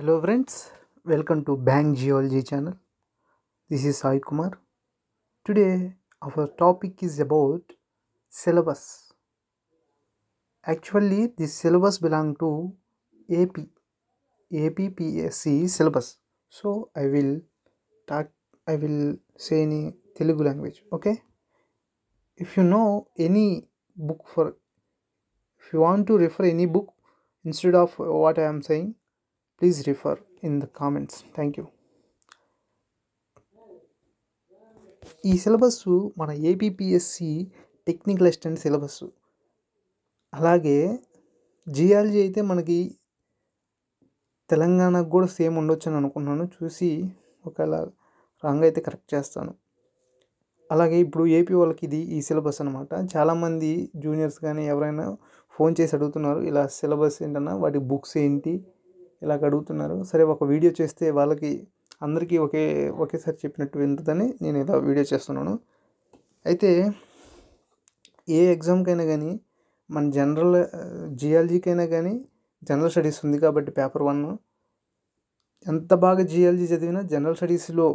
Hello friends, welcome to Bank Geology channel. This is Sai Kumar. Today our topic is about syllabus. Actually this syllabus belong to AP, APPSC syllabus. So I will talk, I will say any Telugu language, okay? If you know any book for, if you want to refer any book instead of what I am saying, please refer in the comments thank you ఈ syllabus మన APPSC technical assistant syllabus అలాగే geology అయితే మనకి తెలంగాణకు కూడా same ఉండొచ్చు అని అనుకున్నాను చూసి ఒకవేళ రాంగ్ అయితే కరెక్ట్ చేస్తాను అలాగే ఇప్పుడు ఏపీ వాళ్ళకి ఇది ఈ సిలబస్ అనమాట చాలామంది జూనియర్స్ కానీ ఎవరైనా ఫోన్ చేసి అడుగుతున్నారు ఇలా సిలబస్ ఏంటన్నా వాటి బుక్స్ ఏంటి ఇలా అడుగుతున్నారు సరే ఒక వీడియో చేస్తే వాళ్ళకి అందరికీ ఒకే ఒకేసారి చెప్పినట్టు వింటుందని నేను ఇలా వీడియో చేస్తున్నాను అయితే ఏ ఎగ్జామ్కైనా కానీ మన జనరల్ జియాలజీకైనా కానీ జనరల్ స్టడీస్ ఉంది కాబట్టి పేపర్ వన్ ఎంత బాగా జియాలజీ చదివినా జనరల్ స్టడీస్లో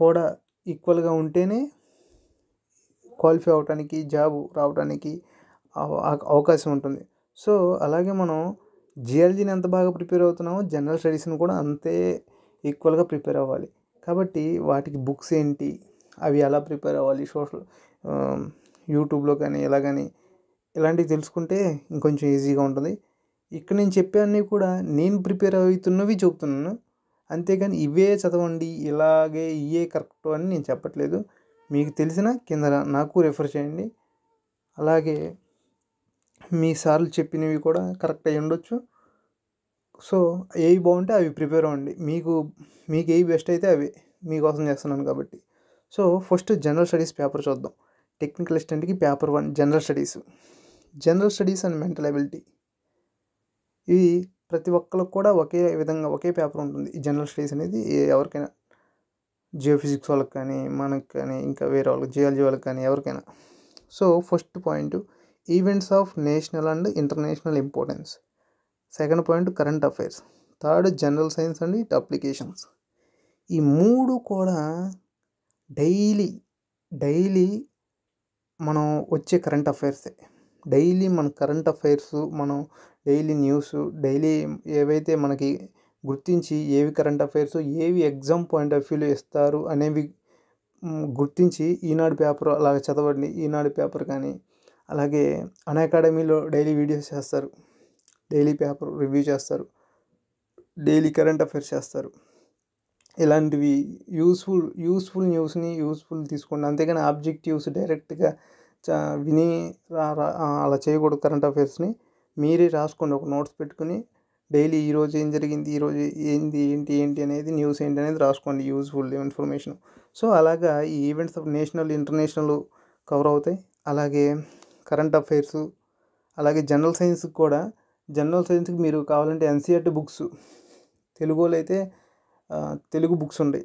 కూడా ఈక్వల్గా ఉంటేనే క్వాలిఫై అవడానికి జాబ్ రావడానికి అవకాశం ఉంటుంది సో అలాగే మనం జిఎల్జీని ఎంత బాగా ప్రిపేర్ అవుతున్నామో జనరల్ స్టడీస్ని కూడా అంతే ఈక్వల్గా ప్రిపేర్ అవ్వాలి కాబట్టి వాటికి బుక్స్ ఏంటి అవి ఎలా ప్రిపేర్ అవ్వాలి సోషల్ యూట్యూబ్లో కానీ ఎలా కానీ ఇలాంటివి తెలుసుకుంటే ఇంకొంచెం ఈజీగా ఉంటుంది ఇక్కడ నేను చెప్పేవన్నీ కూడా నేను ప్రిపేర్ అవుతున్నవి చెబుతున్నాను అంతేగాని ఇవే చదవండి ఇలాగే ఇవే కరెక్ట్ అని నేను చెప్పట్లేదు మీకు తెలిసిన కింద నాకు రెఫర్ చేయండి అలాగే మీ సార్లు చెప్పినవి కూడా కరెక్ట్ అయ్యి ఉండొచ్చు సో ఏవి బాగుంటే అవి ప్రిపేర్ అవ్వండి మీకు మీకు ఏవి బెస్ట్ అయితే అవి మీకోసం చేస్తున్నాను కాబట్టి so first general studies paper చూద్దాం టెక్నికల్ అసిస్టెంట్కి paper one general studies general studies and mental ability ఇవి ప్రతి ఒక్కరికి కూడా ఒకే విధంగా ఒకే పేపర్ ఉంటుంది జనరల్ స్టడీస్ అనేది ఎవరికైనా జియోఫిజిక్స్ వాళ్ళకి కానీ మనకు కానీ ఇంకా వేరే వాళ్ళకి జియాలజీ వాళ్ళకి కానీ ఎవరికైనా so first point events of national and international importance second point current affairs third general science and it applications ఈ మూడు కూడా డైలీ డైలీ మనం వచ్చే కరెంట్ అఫైర్సే డైలీ మన కరెంట్ అఫైర్స్ మనం డైలీ న్యూస్ డైలీ ఏవైతే మనకి గుర్తించి ఏవి కరెంట్ అఫైర్స్ ఏవి ఎగ్జామ్ పాయింట్ ఆఫ్ వ్యూలో ఇస్తారు అనేవి గుర్తించి ఈనాడు పేపర్ అలాగ చదవండి ఈనాడు పేపర్ కానీ అలాగే అన్ అకాడమీలో డైలీ వీడియోస్ చేస్తారు డైలీ పేపర్ రివ్యూ చేస్తారు డైలీ కరెంట్ అఫైర్స్ చేస్తారు ఇలాంటివి యూస్ఫుల్ యూస్ఫుల్ న్యూస్ని యూస్ఫుల్ తీసుకోండి అంతేగాని ఆబ్జెక్టివ్స్ డైరెక్ట్గా విని అలా చేయకూడదు కరెంట్ అఫైర్స్ని మీరే రాసుకోండి ఒక నోట్స్ పెట్టుకుని డైలీ ఈరోజు ఏం జరిగింది ఈరోజు ఏంది ఏంటి ఏంటి అనేది న్యూస్ ఏంటి అనేది రాసుకోండి యూస్ఫుల్ ఇన్ఫర్మేషన్ సో అలాగా ఈ events of national international cover అవుతాయి అలాగే కరెంట్ అఫైర్స్ అలాగే జనరల్ సైన్స్కి కూడా జనరల్ సైన్స్కి మీరు కావాలంటే ఎన్సీఆర్టీ బుక్స్ తెలుగులో అయితే తెలుగు బుక్స్ ఉంటాయి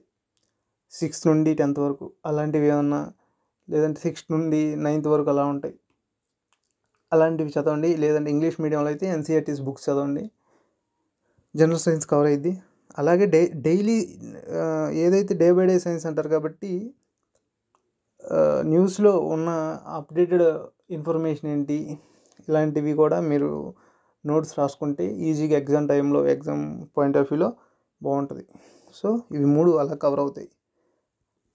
సిక్స్త్ నుండి టెన్త్ వరకు అలాంటివి ఏమన్నా లేదంటే సిక్స్త్ నుండి నైన్త్ వరకు అలా ఉంటాయి అలాంటివి చదవండి లేదంటే ఇంగ్లీష్ మీడియంలో అయితే ఎన్సీఆర్టీస్ బుక్స్ చదవండి జనరల్ సైన్స్ కవర్ అయ్యిద్ది అలాగే డై డైలీ ఏదైతే డే బై డే సైన్స్ అంటారు కాబట్టి న్యూస్లో ఉన్న అప్డేటెడ్ ఇన్ఫర్మేషన్ ఏంటి ఇలాంటివి కూడా మీరు నోట్స్ రాసుకుంటే ఈజీగా ఎగ్జామ్ టైంలో ఎగ్జామ్ పాయింట్ ఆఫ్ వ్యూలో బాగుంటుంది సో ఇవి మూడు అలా కవర్ అవుతాయి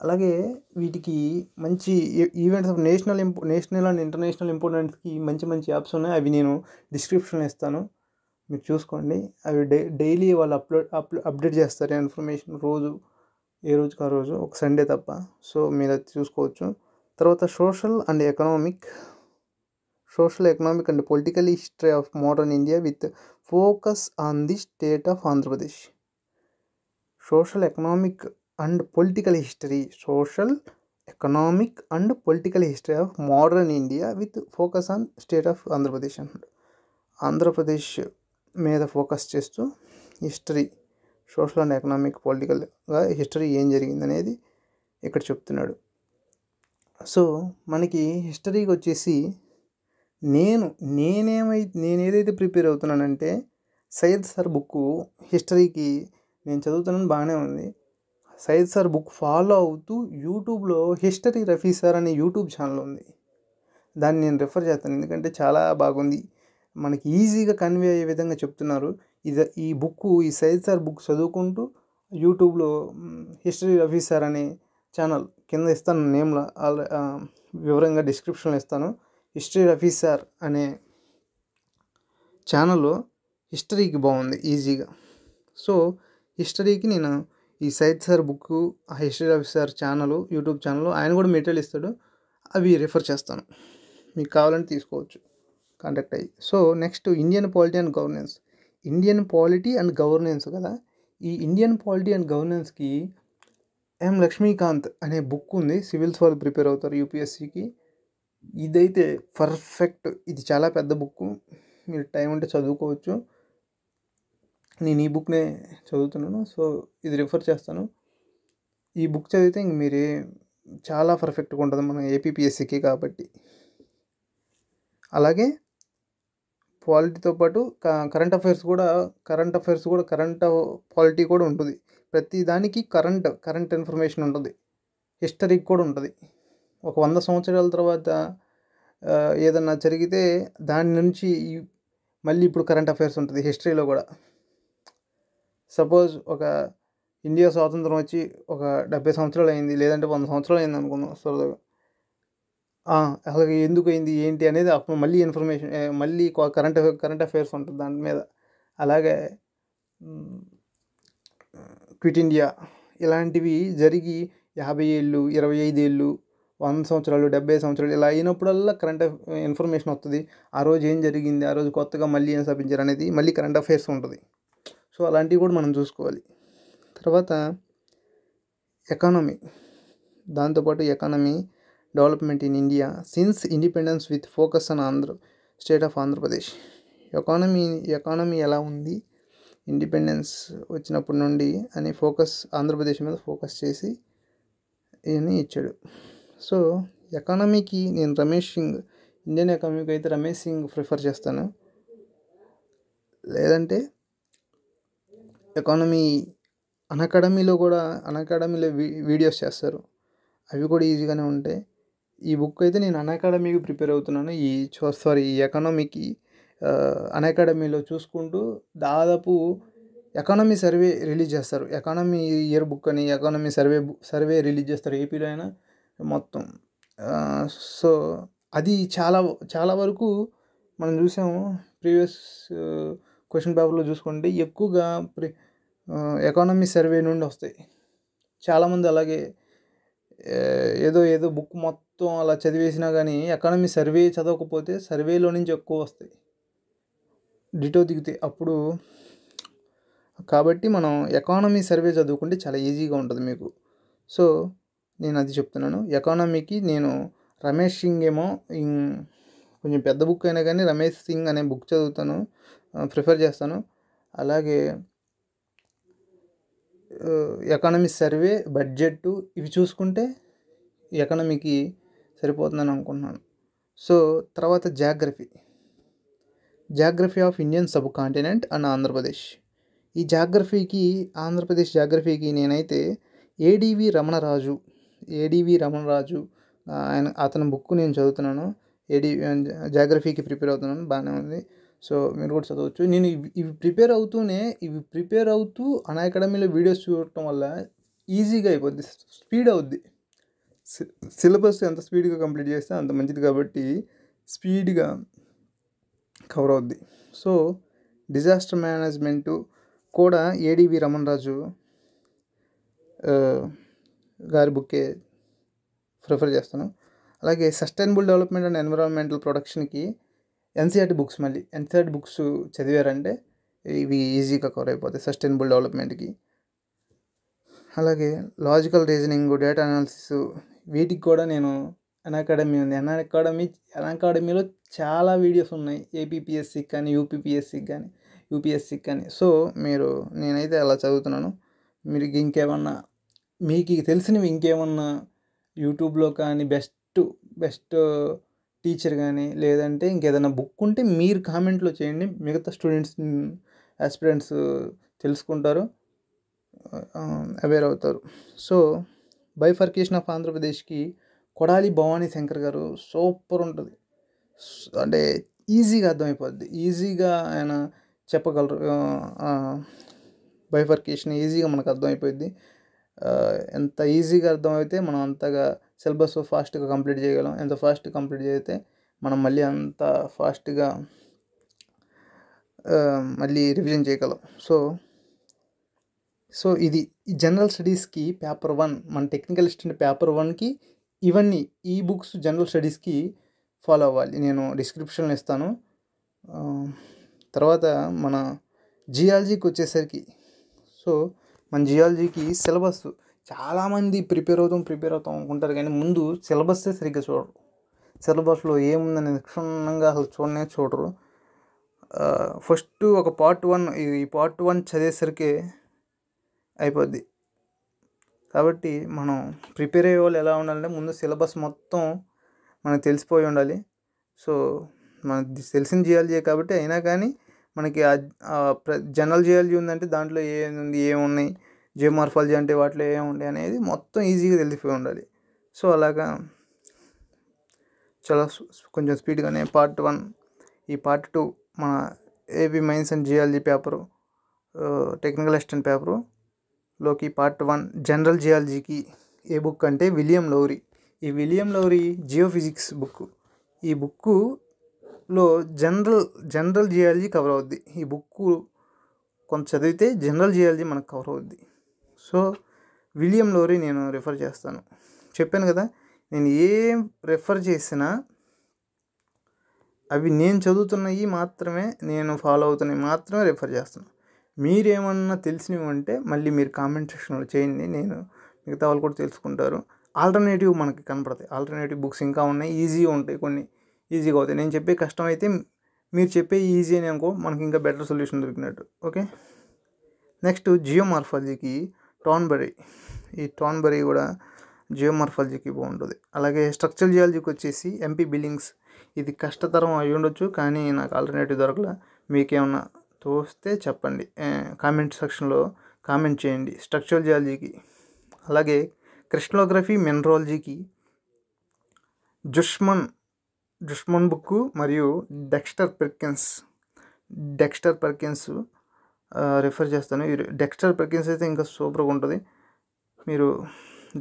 అలాగే వీటికి మంచి ఈవెంట్స్ ఆఫ్ నేషనల్ ఇంపో నేషనల్ అండ్ ఇంటర్నేషనల్ ఇంపార్టెంట్స్కి మంచి మంచి యాప్స్ ఉన్నాయి అవి నేను డిస్క్రిప్షన్ ఇస్తాను మీరు చూసుకోండి అవి డై డైలీ వాళ్ళు అప్లోడ్ అప్లోడ్ అప్డేట్ చేస్తారు ఇన్ఫర్మేషన్ రోజు ఏ రోజుకి ఆ రోజు ఒక సండే తప్ప సో మీరు అది చూసుకోవచ్చు తర్వాత social and economic social economic and political history of modern India with focus on the state of Andhra Pradesh social economic and political history social economic and political history of modern India with focus on state of Andhra Pradesh అంటాడు ఆంధ్రప్రదేశ్ మీద focus చేస్తూ history social and economic పొలిటికల్గా history ఏం జరిగింది అనేది ఇక్కడ చెప్తున్నాడు so మనకి హిస్టరీకి వచ్చేసి నేను నేనేమై నేను ఏదైతే ప్రిపేర్ అవుతున్నానంటే సయ్యద్ సార్ బుక్ హిస్టరీకి నేను చదువుతున్నాను బాగానే ఉంది సయ్యద్ సార్ బుక్ ఫాలో అవుతూ యూట్యూబ్లో హిస్టరీ రఫీ సార్ అనే యూట్యూబ్ ఛానల్ ఉంది దాన్ని నేను రిఫర్ చేస్తాను ఎందుకంటే చాలా బాగుంది మనకి ఈజీగా కన్వే అయ్యే విధంగా చెప్తున్నారు ఇది ఈ బుక్ ఈ సైజ్ సార్ బుక్ చదువుకుంటూ యూట్యూబ్లో హిస్టరీ రఫీ సార్ అనే ఛానల్ కింద ఇస్తాను నేమ్లో వివరంగా డిస్క్రిప్షన్లో ఇస్తాను హిస్టరీ రఫీ సార్ అనే ఛానల్లో హిస్టరీకి బాగుంది ఈజీగా సో హిస్టరీకి నేను ఈ సైద్ సార్ బుక్ ఆ history Rafi sir channel YouTube channel ఆయన కూడా మెటీరియల్ ఇస్తాడు అవి రిఫర్ చేస్తాను మీకు కావాలంటే తీసుకోవచ్చు కాంటాక్ట్ అయ్యి so next Indian polity and governance Indian polity and governance కదా ఈ ఇండియన్ పాలిటీ అండ్ గవర్నెన్స్కి ఎం లక్ష్మీకాంత్ అనే బుక్ ఉంది సివిల్స్ వాళ్ళు ప్రిపేర్ అవుతారు యూపీఎస్సికి ఇదైతే పర్ఫెక్ట్ ఇది చాలా పెద్ద బుక్ మీరు టైం ఉంటే చదువుకోవచ్చు నేను ఈ బుక్నే చదువుతున్నాను సో ఇది రిఫర్ చేస్తాను ఈ బుక్ చదివితే ఇంక మీరే చాలా పర్ఫెక్ట్గా ఉంటుంది మన ఏపీపీఎస్సికి కాబట్టి అలాగే పాలిటీతో పాటు కరెంట్ అఫైర్స్ కూడా కరెంట్ అఫైర్స్ కూడా కరెంట్ పాలిటీ కూడా ఉంటుంది ప్రతి దానికి కరెంట్ కరెంట్ ఇన్ఫర్మేషన్ ఉంటుంది హిస్టరీ కూడా ఉంటుంది ఒక వంద సంవత్సరాల తర్వాత ఏదన్నా జరిగితే దాని నుంచి మళ్ళీ ఇప్పుడు కరెంట్ అఫైర్స్ ఉంటుంది హిస్టరీలో కూడా సపోజ్ ఒక ఇండియా స్వాతంత్రం వచ్చి ఒక డెబ్బై సంవత్సరాలు అయింది లేదంటే వంద సంవత్సరాలు అయింది అనుకుందాం సరదాగా అలాగే ఎందుకు అయింది ఏంటి అనేది అప్పుడు మళ్ళీ ఇన్ఫర్మేషన్ మళ్ళీ కరెంట్ కరెంట్ అఫైర్స్ ఉంటుంది దాని మీద అలాగే క్విట్ ఇండియా ఇలాంటివి జరిగి యాభై ఏళ్ళు ఇరవై ఐదు ఏళ్ళు వంద సంవత్సరాలు డెబ్బై సంవత్సరాలు ఇలా అయినప్పుడల్లా కరెంట్ ఇన్ఫర్మేషన్ వస్తుంది ఆ రోజు ఏం జరిగింది ఆ రోజు కొత్తగా మళ్ళీ ఏం స్థాపించారు అనేది మళ్ళీ కరెంట్ అఫైర్స్ ఉంటుంది సో అలాంటివి కూడా మనం చూసుకోవాలి తర్వాత ఎకానమీ దాంతోపాటు economy development in India since independence with focus on Andhra state of Andhra Pradesh economy economy ఎలా ఉంది ఇండిపెండెన్స్ వచ్చినప్పటి నుండి అని ఫోకస్ ఆంధ్రప్రదేశ్ మీద ఫోకస్ చేసి ఇవన్నీ ఇచ్చాడు సో ఎకానమీకి నేను రమేష్ సింగ్ ఇండియన్ ఎకానమీకి అయితే రమేష్ సింగ్ ప్రిఫర్ చేస్తాను లేదంటే ఎకానమీ అకాడమీలో కూడా అకాడమీలో వీడియోస్ చేస్తారు అవి కూడా ఈజీగానే ఉంటాయి ఈ బుక్ అయితే నేను అకాడమీకి ప్రిపేర్ అవుతున్నాను ఈ సారీ ఈ ఎకనామీకి అకాడమీలో చూసుకుంటూ దాదాపు ఎకానమీ సర్వే రిలీజ్ చేస్తారు ఎకానమీ ఇయర్ బుక్ అని ఎకానమీ సర్వే సర్వే రిలీజ్ చేస్తారు ఏపీలో అయినా మొత్తం సో అది చాలా చాలా వరకు మనం చూసాము ప్రీవియస్ క్వశ్చన్ పేపర్లో చూసుకుంటే ఎక్కువగా ఎకానమీ సర్వే నుండి వస్తాయి చాలామంది అలాగే ఏదో ఏదో బుక్ మొత్తం అలా చదివేసినా కానీ ఎకానమీ సర్వే చదవకపోతే సర్వేలో నుంచి ఎక్కువ వస్తాయి డిటో దిగితే అప్పుడు కాబట్టి మనం ఎకానమీ సర్వే చదువుకుంటే చాలా ఈజీగా ఉంటుంది మీకు సో నేను అది చెప్తున్నాను ఎకానమీకి నేను రమేష్ సింగ్ ఏమో కొంచెం పెద్ద బుక్ అయినా కానీ రమేష్ సింగ్ అనే బుక్ చదువుతాను ప్రిఫర్ చేస్తాను అలాగే ఎకానమీ సర్వే బడ్జెట్ ఇవి చూసుకుంటే ఎకానమీకి సరిపోతుందని అనుకుంటున్నాను సో తర్వాత geography geography of Indian subcontinent and Andhra Pradesh ఈ జాగ్రఫీకి ఆంధ్రప్రదేశ్ జాగ్రఫీకి నేనైతే ఏడివి రమణరాజు ఏడివి రమణరాజు ఆయన అతని బుక్ నేను చదువుతున్నాను ఏడి జాగ్రఫీకి ప్రిపేర్ అవుతున్నాను బాగానే ఉంది సో మీరు కూడా చదవచ్చు నేను ఇవి ప్రిపేర్ అవుతూనే ఇవి ప్రిపేర్ అవుతూ అన్ అకాడమీలో వీడియోస్ చూడటం వల్ల ఈజీగా అయిపోద్ది స్పీడ్ అవుద్ది సిలబస్ ఎంత స్పీడ్గా కంప్లీట్ చేస్తే అంత మంచిది కాబట్టి స్పీడ్గా కవర్ అవుద్ది సో డిజాస్టర్ మేనేజ్మెంటు కూడా ఏడిబి రమణ్ రాజు గారి బుక్కే ప్రిఫర్ చేస్తాను అలాగే సస్టైనబుల్ డెవలప్మెంట్ అండ్ ఎన్విరాన్మెంటల్ ప్రొడక్షన్కి ఎన్సీఆర్టీ బుక్స్ మళ్ళీ ఎన్సీఆర్టీ బుక్స్ చదివారంటే ఇవి ఈజీగా కవర్ అయిపోతాయి సస్టైనబుల్ డెవలప్మెంట్కి అలాగే లాజికల్ రీజనింగ్ డేటా అనాలిసిస్ వీటికి కూడా నేను అన్ అకాడమీ ఉంది అకాడమీ అకాడమీలో చాలా వీడియోస్ ఉన్నాయి ఏపీపీఎస్సికి కానీ యూపీపీఎస్సికి కానీ యూపీఎస్సికి కానీ సో మీరు నేనైతే అలా చదువుతున్నాను మీరు ఇంకేమన్నా మీకు తెలిసినవి ఇంకేమన్నా యూట్యూబ్లో కానీ బెస్ట్ బెస్ట్ టీచర్ కానీ లేదంటే ఇంకేదైనా బుక్ ఉంటే మీరు కామెంట్లో చేయండి మిగతా స్టూడెంట్స్ ఆస్పిరెంట్స్ తెలుసుకుంటారు అవేర్ అవుతారు సో బైఫర్కేషన్ ఆఫ్ ఆంధ్రప్రదేశ్కి కొడాలి భవానీ శంకర్ గారు సూపర్ ఉంటుంది అంటే ఈజీగా అర్థమైపోద్ది ఈజీగా ఆయన చెప్పగలరు బైఫర్కేషన్ ఈజీగా మనకు అర్థమైపోయింది ఎంత ఈజీగా అర్థమైతే మనం అంతగా సిలబస్ ఫాస్ట్గా కంప్లీట్ చేయగలం ఎంత ఫాస్ట్ కంప్లీట్ చేస్తే మనం మళ్ళీ అంత ఫాస్ట్గా మళ్ళీ రివిజన్ చేయగలం సో సో ఇది జనరల్ స్టడీస్కి పేపర్ వన్ మన టెక్నికల్ స్టడీ పేపర్ వన్కి ఇవన్నీ ఈ బుక్స్ జనరల్ స్టడీస్కి ఫాలో అవ్వాలి నేను డిస్క్రిప్షన్లో ఇస్తాను తర్వాత మన జియాలజీకి వచ్చేసరికి సో మన జియాలజీకి సిలబస్ చాలామంది ప్రిపేర్ అవుతాం ప్రిపేర్ అవుతాం అనుకుంటారు కానీ ముందు సిలబస్సే సరిగ్గా చూడరు సిలబస్లో ఏముందని క్షుణ్ణంగా అసలు చూడనే చూడరు ఫస్ట్ ఒక పార్ట్ వన్ ఈ పార్ట్ వన్ చదివేసరికి అయిపోద్ది కాబట్టి మనం ప్రిపేర్ అయ్యే వాళ్ళు ఎలా ఉండాలంటే ముందు సిలబస్ మొత్తం మనకు తెలిసిపోయి ఉండాలి సో మనకు తెలిసిన జియాలజీ కాబట్టి అయినా కానీ మనకి జనరల్ జియాలజీ ఉందంటే దాంట్లో ఏముంది ఏమున్నాయి జియోమార్ఫాలజీ అంటే వాటిలో ఉండే అనేది మొత్తం ఈజీగా తెలిసిపోయి ఉండాలి సో అలాగా చాలా కొంచెం స్పీడ్గానే పార్ట్ వన్ ఈ పార్ట్ టూ మన AP mines and geology paper technical assistant పేపరులోకి పార్ట్ వన్ జనరల్ జియాలజీకి ఏ బుక్ అంటే విలియం లౌరీ ఈ విలియం లౌరీ జియోఫిజిక్స్ బుక్ ఈ బుక్కులో జనరల్ జనరల్ జియాలజీ కవర్ అవుద్ది ఈ బుక్కు కొంత చదివితే జనరల్ జియాలజీ మనకు కవర్ అవుద్ది సో విలియం లోరీ నేను రిఫర్ చేస్తాను చెప్పాను కదా నేను ఏం రిఫర్ చేసినా అవి నేను చదువుతున్నవి మాత్రమే నేను ఫాలో అవుతున్నవి మాత్రమే రిఫర్ చేస్తున్నాను మీరేమన్నా తెలిసినవి ఉంటే మళ్ళీ మీరు కామెంట్ సెక్షన్లో చేయండి నేను మిగతా వాళ్ళు కూడా తెలుసుకుంటారు ఆల్టర్నేటివ్ మనకి కనపడతాయి ఆల్టర్నేటివ్ బుక్స్ ఇంకా ఉన్నాయి ఈజీగా ఉంటాయి కొన్ని ఈజీగా అవుతాయి నేను చెప్పే కష్టం అయితే మీరు చెప్పే ఈజీ అని అనుకో మనకి ఇంకా బెటర్ సొల్యూషన్ దొరికినట్టు ఓకే నెక్స్ట్ జియోమార్ఫాలజీకి బరీ ఈ బరీ కూడా జియోమార్ఫాలజీకి బాగుంటుంది అలాగే స్ట్రక్చర్ జియాలజీకి వచ్చేసి ఎంపీ బిల్లింగ్స్ ఇది కష్టతరం అయి ఉండొచ్చు కానీ నాకు ఆల్టర్నేటివ్ దొరకలా మీకేమన్నా తోస్తే చెప్పండి కామెంట్ సెక్షన్లో కామెంట్ చేయండి స్ట్రక్చరల్ జియాలజీకి అలాగే క్రిస్టలోగ్రఫీ మినరాలజీకి జుష్మన్ జుష్మన్ బుక్ మరియు Dexter Perkins Dexter Perkins refer చేస్తాను ఈ డెక్స్టర్ పెకిన్స్ అయితే ఇంకా సూపర్గా ఉంటుంది మీరు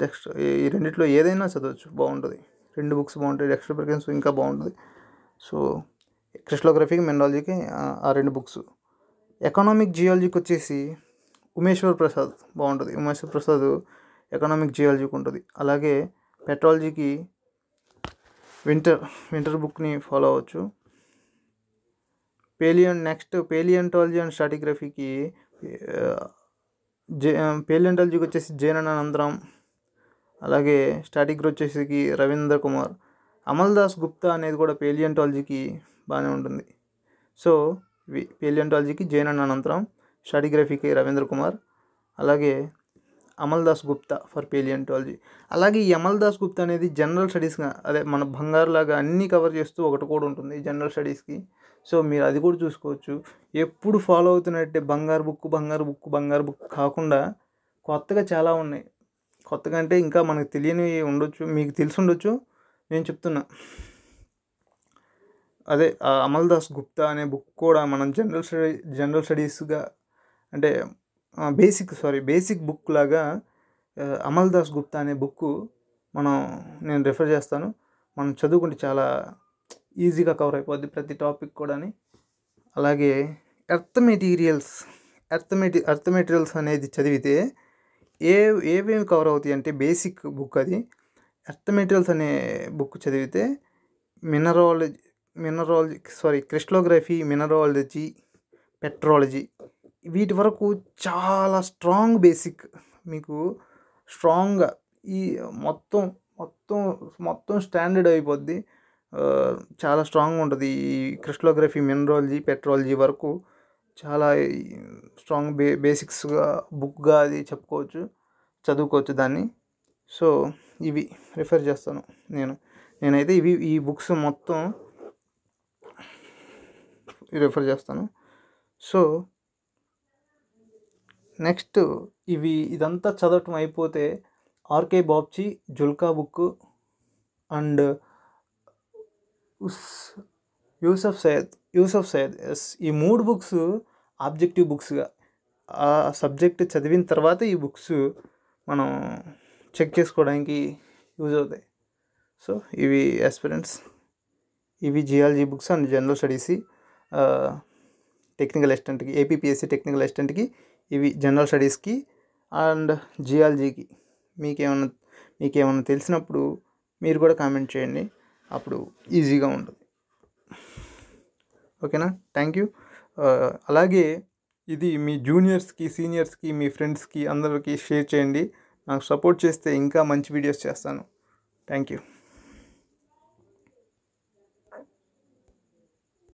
డెక్స్టర్ ఈ రెండిట్లో ఏదైనా చదవచ్చు బాగుంటుంది రెండు బుక్స్ బాగుంటాయి డెక్స్టర్ పెకిన్స్ ఇంకా బాగుంటుంది సో క్రిస్టలోగ్రఫీకి మెనాలజీకి ఆ రెండు బుక్స్ ఎకనామిక్ జియాలజీకి వచ్చేసి ఉమేశ్వర్ ప్రసాద్ బాగుంటుంది ఉమేశ్వర్ ప్రసాద్ ఎకనామిక్ జియాలజీకి ఉంటుంది అలాగే పెట్రాలజీకి వింటర్ వింటర్ బుక్ని ఫాలో అవ్వచ్చు పేలియన్ నెక్స్ట్ పేలియంటాలజీ అండ్ స్టాటిగ్రఫీకి జే పేలియంటాలజీకి వచ్చేసి జేనన్ అనంతరం అలాగే స్టాటిగ్రఫీ వచ్చేసి రవీంద్ర కుమార్ అమల్ దాస్ గుప్తా అనేది కూడా పేలియంటాలజీకి బాగానే ఉంటుంది సో పేలియంటాలజీకి అన్న అనంతరం స్టాటిగ్రఫీకి రవీంద్ర కుమార్ అలాగే అమల్ దాస్ గుప్తా ఫర్ పేలియంటాలజీ అలాగే ఈ అమల్ దాస్ గుప్తా అనేది జనరల్ స్టడీస్గా అదే మన బంగారులాగా అన్నీ కవర్ చేస్తూ ఒకటి కూడా ఉంటుంది జనరల్ స్టడీస్కి సో మీరు అది కూడా చూసుకోవచ్చు ఎప్పుడు ఫాలో అవుతున్నట్టే బంగారు బుక్ బంగారు బుక్ బంగారు బుక్ కాకుండా కొత్తగా చాలా ఉన్నాయి కొత్తగా అంటే ఇంకా మనకు తెలియని ఉండొచ్చు మీకు తెలిసి ఉండొచ్చు నేను చెప్తున్నా అదే అమల్ దాస్ గుప్తా అనే బుక్ కూడా మనం జనరల్ స్టడీ జనరల్ స్టడీస్గా అంటే బేసిక్ సారీ బేసిక్ బుక్ లాగా అమల్ దాస్ గుప్తా అనే బుక్ మనం నేను రిఫర్ చేస్తాను మనం చదువుకుంటే చాలా ఈజీగా కవర్ అయిపోద్ది ప్రతి టాపిక్ కూడాని అలాగే ఎర్త్ మెటీరియల్స్ ఎర్త్ మెటీ ఎర్త్ మెటీరియల్స్ అనేది చదివితే ఏ ఏవేమి కవర్ అవుతాయి అంటే బేసిక్ బుక్ అది ఎర్త్ మెటీరియల్స్ అనే బుక్ చదివితే mineralogy mineralogy sorry crystallography mineralogy petrology వీటి వరకు చాలా స్ట్రాంగ్ బేసిక్ మీకు స్ట్రాంగ్గా ఈ మొత్తం మొత్తం మొత్తం స్టాండర్డ్ అయిపోద్ది చాలా స్ట్రాంగ్గా ఉంటుంది ఈ క్రిస్టలోగ్రఫీ మినరాలజీ పెట్రాలజీ వరకు చాలా స్ట్రాంగ్ బే బేసిక్స్గా బుక్గా అది చెప్పుకోవచ్చు చదువుకోవచ్చు దాన్ని సో ఇవి రిఫర్ చేస్తాను నేను నేనైతే ఇవి ఈ బుక్స్ మొత్తం రిఫర్ చేస్తాను సో నెక్స్ట్ ఇవి ఇదంతా చదవటం అయిపోతే R K Babji Julka book and Yusuf Syed Yusuf Syed yes ఈ మూడు బుక్స్ ఆబ్జెక్టివ్ బుక్స్గా ఆ సబ్జెక్ట్ చదివిన తర్వాత ఈ బుక్స్ మనం చెక్ చేసుకోవడానికి యూజ్ అవుతాయి సో ఇవి ఎస్పిరెంట్స్ ఇవి geology books and general studies technical అసిస్టెంట్కి ఏపీపీఎస్సీ టెక్నికల్ అసిస్టెంట్కి ఇవి జనరల్ స్టడీస్కి అండ్ జియాలజీకి మీకేమన్నా మీకేమన్నా తెలిసినప్పుడు మీరు కూడా కామెంట్ చేయండి అప్పుడు ఈజీగా ఉంటుంది ఓకేనా థ్యాంక్ యూ uh, అలాగే ఇది మీ జూనియర్స్కి సీనియర్స్కి మీ ఫ్రెండ్స్కి అందరికీ షేర్ చేయండి నాకు సపోర్ట్ చేస్తే ఇంకా మంచి వీడియోస్ చేస్తాను థ్యాంక్ యూ